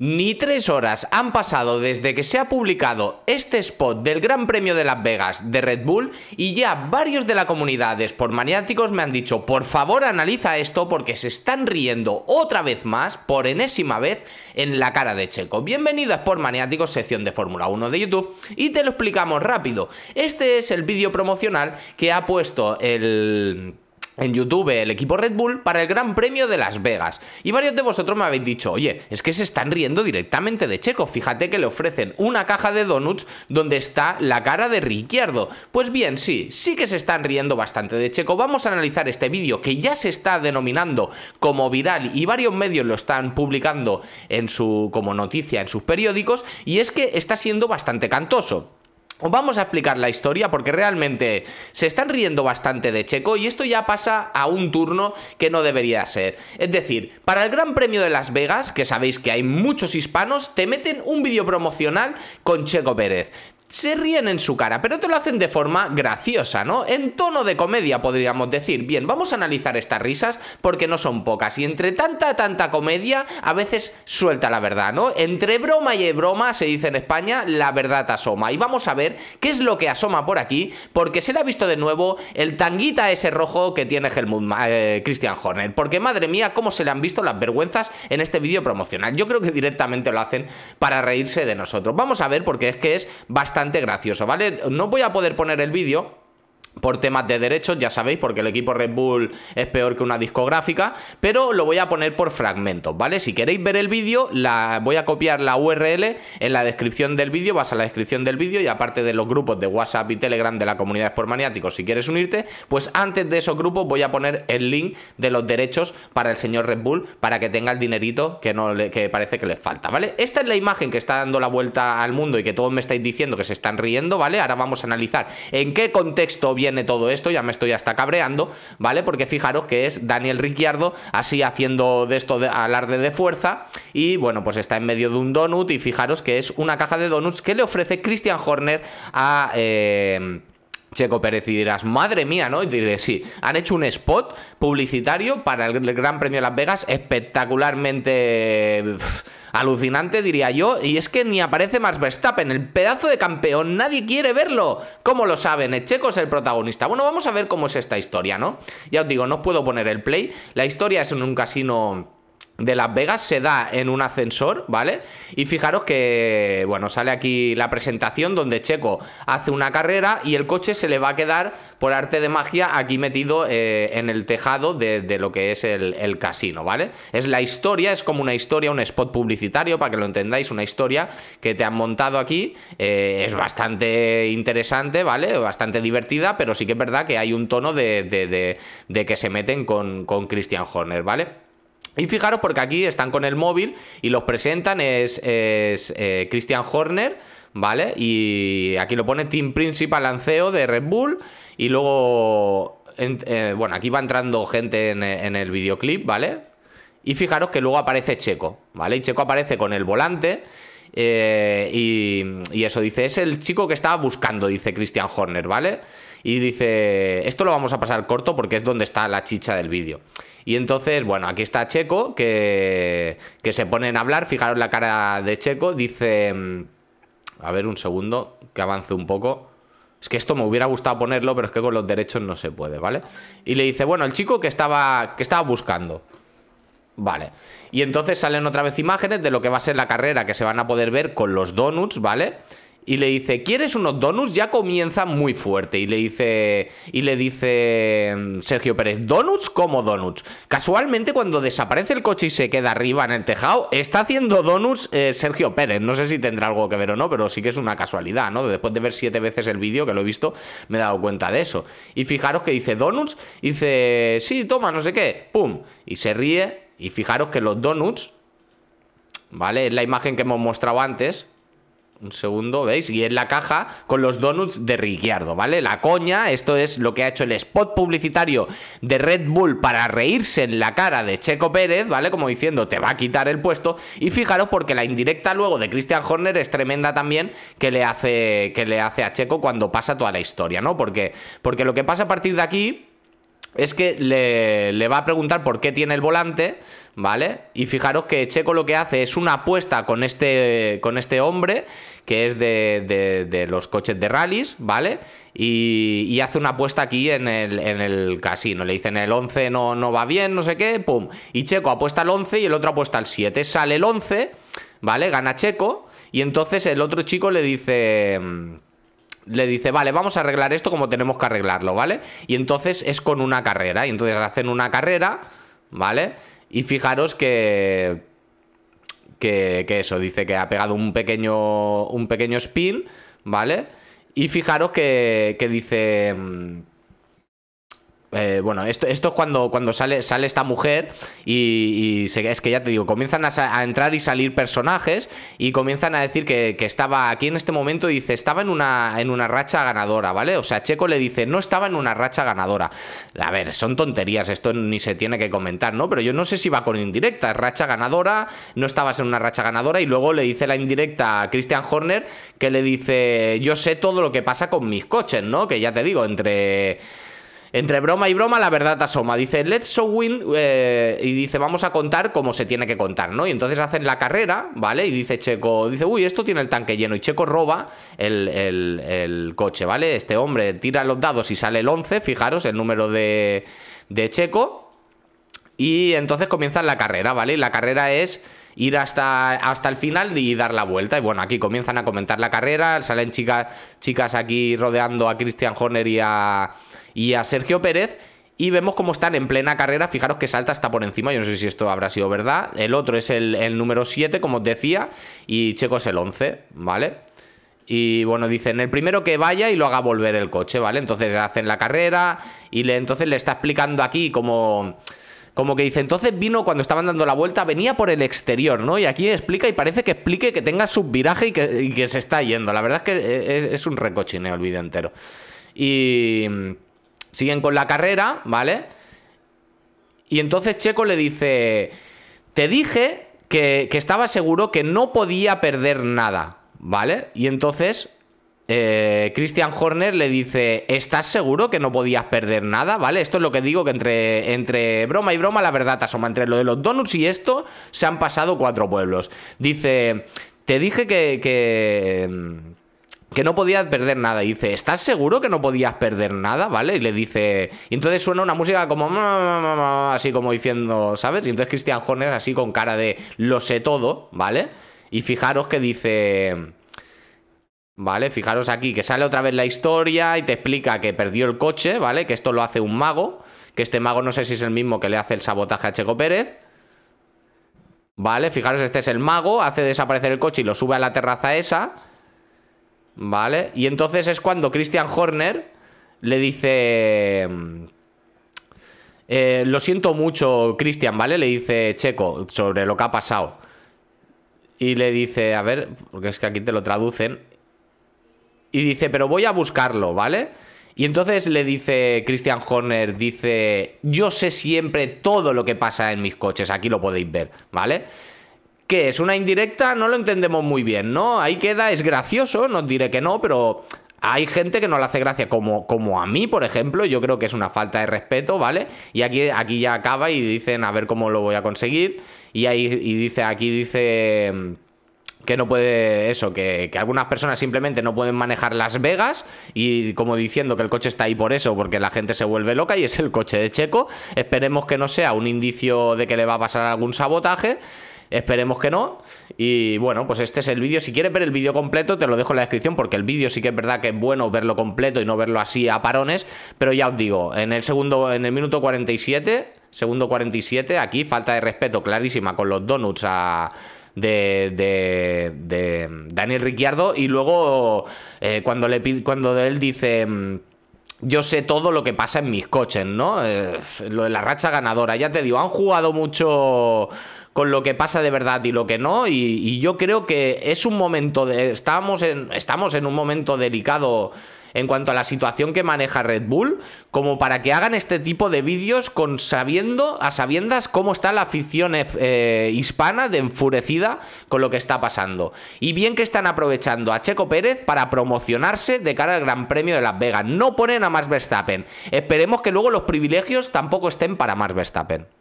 Ni tres horas han pasado desde que se ha publicado este spot del Gran Premio de Las Vegas de Red Bull y ya varios de la comunidad de Sport Maniáticos me han dicho por favor analiza esto porque se están riendo otra vez más, por enésima vez, en la cara de Checo. Bienvenidos a Sport Maniáticos, sección de Fórmula 1 de YouTube y te lo explicamos rápido. Este es el vídeo promocional que ha puesto el en YouTube el equipo Red Bull para el Gran Premio de Las Vegas. Y varios de vosotros me habéis dicho, oye, es que se están riendo directamente de Checo. Fíjate que le ofrecen una caja de donuts donde está la cara de Ricciardo. Pues bien, sí, sí que se están riendo bastante de Checo. Vamos a analizar este vídeo que ya se está denominando como viral y varios medios lo están publicando en su, como noticia en sus periódicos. Y es que está siendo bastante cantoso. Os vamos a explicar la historia porque realmente se están riendo bastante de Checo y esto ya pasa a un turno que no debería ser. Es decir, para el Gran Premio de Las Vegas, que sabéis que hay muchos hispanos, te meten un vídeo promocional con Checo Pérez se ríen en su cara, pero te lo hacen de forma graciosa, ¿no? En tono de comedia podríamos decir, bien, vamos a analizar estas risas porque no son pocas y entre tanta, tanta comedia a veces suelta la verdad, ¿no? Entre broma y broma, se dice en España, la verdad asoma y vamos a ver qué es lo que asoma por aquí porque se le ha visto de nuevo el tanguita ese rojo que tiene Helmut, eh, Christian Horner, porque madre mía, cómo se le han visto las vergüenzas en este vídeo promocional, yo creo que directamente lo hacen para reírse de nosotros, vamos a ver porque es que es bastante bastante gracioso, ¿vale? No voy a poder poner el vídeo por temas de derechos, ya sabéis, porque el equipo Red Bull es peor que una discográfica, pero lo voy a poner por fragmentos, ¿vale? Si queréis ver el vídeo, la, voy a copiar la URL en la descripción del vídeo, vas a la descripción del vídeo y aparte de los grupos de WhatsApp y Telegram de la comunidad por maniático. si quieres unirte, pues antes de esos grupos voy a poner el link de los derechos para el señor Red Bull para que tenga el dinerito que, no le, que parece que le falta, ¿vale? Esta es la imagen que está dando la vuelta al mundo y que todos me estáis diciendo que se están riendo, ¿vale? Ahora vamos a analizar en qué contexto viene tiene todo esto, ya me estoy hasta cabreando, ¿vale? Porque fijaros que es Daniel Ricciardo así haciendo de esto de alarde de fuerza y bueno, pues está en medio de un donut y fijaros que es una caja de donuts que le ofrece Christian Horner a... Eh, Checo Pérez y dirás, madre mía, ¿no? Y diré, sí, han hecho un spot publicitario para el Gran Premio de Las Vegas espectacularmente... Alucinante, diría yo. Y es que ni aparece Max Verstappen, el pedazo de campeón. Nadie quiere verlo. Como lo saben? El eh, checo es el protagonista. Bueno, vamos a ver cómo es esta historia, ¿no? Ya os digo, no os puedo poner el play. La historia es en un casino de Las Vegas se da en un ascensor, ¿vale? Y fijaros que, bueno, sale aquí la presentación donde Checo hace una carrera y el coche se le va a quedar por arte de magia aquí metido eh, en el tejado de, lo que es el, casino, ¿vale? Es la historia, es como una historia, un spot publicitario, para que lo entendáis, una historia que te han montado aquí, eh, es bastante interesante, ¿vale? Bastante divertida, pero sí que es verdad que hay un tono de, que se meten con, con Christian Horner, ¿vale? Y fijaros porque aquí están con el móvil y los presentan, es, es eh, Christian Horner, ¿vale? Y aquí lo pone Team Principal Lanceo de Red Bull y luego, eh, bueno, aquí va entrando gente en, el videoclip, ¿vale? Y fijaros que luego aparece Checo, ¿vale? Y Checo aparece con el volante eh, y, y, eso dice, es el chico que estaba buscando, dice Christian Horner, ¿vale? Y dice, esto lo vamos a pasar corto porque es donde está la chicha del vídeo. Y entonces, bueno, aquí está Checo, que, que se ponen a hablar. Fijaros la cara de Checo. Dice... Mm, a ver, un segundo, que avance un poco. Es que esto me hubiera gustado ponerlo, pero es que con los derechos no se puede, ¿vale? Y le dice, bueno, el chico que estaba, que estaba buscando. Vale. Y entonces salen otra vez imágenes de lo que va a ser la carrera que se van a poder ver con los donuts, ¿vale? vale y le dice, ¿quieres unos donuts? Ya comienza muy fuerte. Y le dice. Y le dice mm, Sergio Pérez, ¿donuts? como donuts? Casualmente, cuando desaparece el coche y se queda arriba en el tejado, está haciendo donuts eh, Sergio Pérez. No sé si tendrá algo que ver o no, pero sí que es una casualidad, ¿no? Después de ver siete veces el vídeo que lo he visto, me he dado cuenta de eso. Y fijaros que dice donuts, dice, sí, toma, no sé qué, pum. Y se ríe. Y fijaros que los donuts, ¿vale? Es la imagen que hemos mostrado antes un segundo, ¿veis? Y es la caja con los donuts de Ricciardo, ¿vale? La coña, esto es lo que ha hecho el spot publicitario de Red Bull para reírse en la cara de Checo Pérez, ¿vale? Como diciendo, te va a quitar el puesto. Y fijaros porque la indirecta luego de Christian Horner es tremenda también que le hace, que le hace a Checo cuando pasa toda la historia, ¿no? Porque, porque lo que pasa a partir de aquí es que le, va a preguntar por qué tiene el volante, ¿vale? Y fijaros que Checo lo que hace es una apuesta con este, con este hombre, que es de, de, los coches de rallies, ¿vale? Y, hace una apuesta aquí en el, casino. Le dicen el 11 no, no va bien, no sé qué, pum. Y Checo apuesta al 11 y el otro apuesta al 7. Sale el 11, ¿vale? Gana Checo. Y entonces el otro chico le dice le dice, vale, vamos a arreglar esto como tenemos que arreglarlo, ¿vale? Y entonces es con una carrera, y entonces hacen una carrera, ¿vale? Y fijaros que, que, eso, dice que ha pegado un pequeño, un pequeño spin, ¿vale? Y fijaros que, que dice mm, eh, bueno, esto, es cuando, cuando sale, sale esta mujer y, es que ya te digo, comienzan a, entrar y salir personajes y comienzan a decir que, estaba aquí en este momento, y dice, estaba en una, en una racha ganadora, ¿vale? O sea, Checo le dice, no estaba en una racha ganadora. A ver, son tonterías, esto ni se tiene que comentar, ¿no? Pero yo no sé si va con indirecta, racha ganadora, no estabas en una racha ganadora y luego le dice la indirecta a Christian Horner que le dice, yo sé todo lo que pasa con mis coches, ¿no? Que ya te digo, entre entre broma y broma, la verdad asoma. Dice, let's show win eh, y dice, vamos a contar como se tiene que contar, ¿no? Y entonces hacen la carrera, ¿vale? Y dice Checo, dice, uy, esto tiene el tanque lleno. Y Checo roba el, coche, ¿vale? Este hombre tira los dados y sale el 11, fijaros el número de, Checo. Y entonces comienza la carrera, ¿vale? La carrera es ir hasta, hasta el final y dar la vuelta. Y bueno, aquí comienzan a comentar la carrera, salen chicas, chicas aquí rodeando a Christian Horner y a, y a Sergio Pérez. Y vemos cómo están en plena carrera. Fijaros que salta hasta por encima. Yo no sé si esto habrá sido verdad. El otro es el, número 7, como os decía. Y Checo es el 11, ¿vale? Y bueno, dicen el primero que vaya y lo haga volver el coche, ¿vale? Entonces hacen la carrera. Y le, entonces le está explicando aquí como. Como que dice, entonces vino cuando estaban dando la vuelta, venía por el exterior, ¿no? Y aquí explica y parece que explique que tenga subviraje y que, que se está yendo. La verdad es que eh, es, un recochineo el vídeo entero. Y. Siguen con la carrera, ¿vale? Y entonces Checo le dice, te dije que, estaba seguro que no podía perder nada, ¿vale? Y entonces eh, Christian Horner le dice, ¿estás seguro que no podías perder nada? ¿Vale? Esto es lo que digo, que entre, entre broma y broma la verdad asoma. Entre lo de los donuts y esto se han pasado cuatro pueblos. Dice, te dije que, que no podías perder nada. Y dice, ¿estás seguro que no podías perder nada? ¿Vale? Y le dice. Y entonces suena una música como. Así como diciendo, ¿sabes? Y entonces Christian Horner, así con cara de lo sé todo, ¿vale? Y fijaros que dice. ¿Vale? Fijaros aquí que sale otra vez la historia y te explica que perdió el coche, ¿vale? Que esto lo hace un mago. Que este mago no sé si es el mismo que le hace el sabotaje a Checo Pérez. ¿Vale? Fijaros, este es el mago, hace desaparecer el coche y lo sube a la terraza esa. ¿Vale? Y entonces es cuando Christian Horner le dice... Eh, lo siento mucho, Christian, ¿vale? Le dice Checo sobre lo que ha pasado. Y le dice, a ver, porque es que aquí te lo traducen. Y dice, pero voy a buscarlo, ¿vale? Y entonces le dice Christian Horner, dice, yo sé siempre todo lo que pasa en mis coches, aquí lo podéis ver, ¿vale? ¿Qué es? ¿Una indirecta? No lo entendemos muy bien, ¿no? Ahí queda, es gracioso, no diré que no, pero hay gente que no le hace gracia, como, como a mí, por ejemplo. Yo creo que es una falta de respeto, ¿vale? Y aquí, aquí ya acaba y dicen, a ver cómo lo voy a conseguir. Y ahí y dice, aquí dice mm, que no puede eso, que, que, algunas personas simplemente no pueden manejar Las Vegas y como diciendo que el coche está ahí por eso, porque la gente se vuelve loca y es el coche de Checo. Esperemos que no sea un indicio de que le va a pasar algún sabotaje Esperemos que no. Y bueno, pues este es el vídeo. Si quieres ver el vídeo completo, te lo dejo en la descripción porque el vídeo sí que es verdad que es bueno verlo completo y no verlo así a parones. Pero ya os digo, en el segundo, en el minuto 47, segundo 47, aquí falta de respeto clarísima con los donuts De, de, Daniel Ricciardo y luego eh, cuando, le, cuando él dice mm, yo sé todo lo que pasa en mis coches, ¿no? Eh, lo de la racha ganadora, ya te digo, han jugado mucho con lo que pasa de verdad y lo que no, y, yo creo que es un momento de... en, estamos en un momento delicado en cuanto a la situación que maneja Red Bull, como para que hagan este tipo de vídeos con sabiendo, a sabiendas cómo está la afición eh, eh, hispana de enfurecida con lo que está pasando. Y bien que están aprovechando a Checo Pérez para promocionarse de cara al Gran Premio de Las Vegas. No ponen a Max Verstappen. Esperemos que luego los privilegios tampoco estén para Max Verstappen.